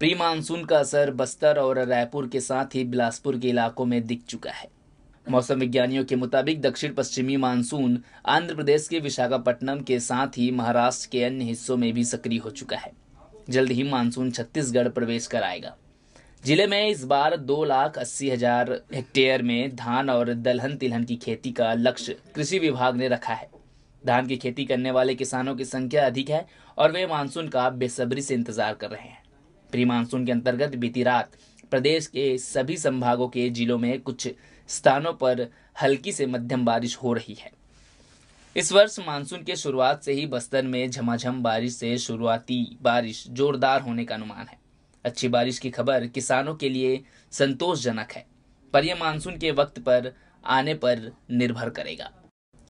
pre monsoon का असर बस्तर और रायपुर के साथ ही बिलासपुर के इलाकों में दिख चुका है मौसम विज्ञानियों के मुताबिक दक्षिण पश्चिमी मानसून आंध्र प्रदेश के विशाखापट्टनम के साथ ही महाराष्ट्र के अन्य हिस्सों में भी सक्रिय हो चुका है जल्द ही मानसून छत्तीसगढ़ प्रवेश कर आएगा जिले में इस बार दो लाख अस्सी हजार हेक्टेयर में धान और दलहन तिलहन की खेती का लक्ष्य कृषि विभाग ने रखा है धान की खेती करने वाले किसानों की संख्या अधिक है और वे मानसून का बेसब्री से इंतजार कर रहे हैं प्री मानसून के अंतर्गत बीती रात प्रदेश के सभी संभागों के जिलों में कुछ स्थानों पर हल्की से मध्यम बारिश हो रही है इस वर्ष मानसून के शुरुआत से ही बस्तर में झमाझम बारिश से शुरुआती बारिश जोरदार होने का अनुमान है अच्छी बारिश की खबर किसानों के लिए संतोषजनक है पर यह मानसून के वक्त पर आने पर निर्भर करेगा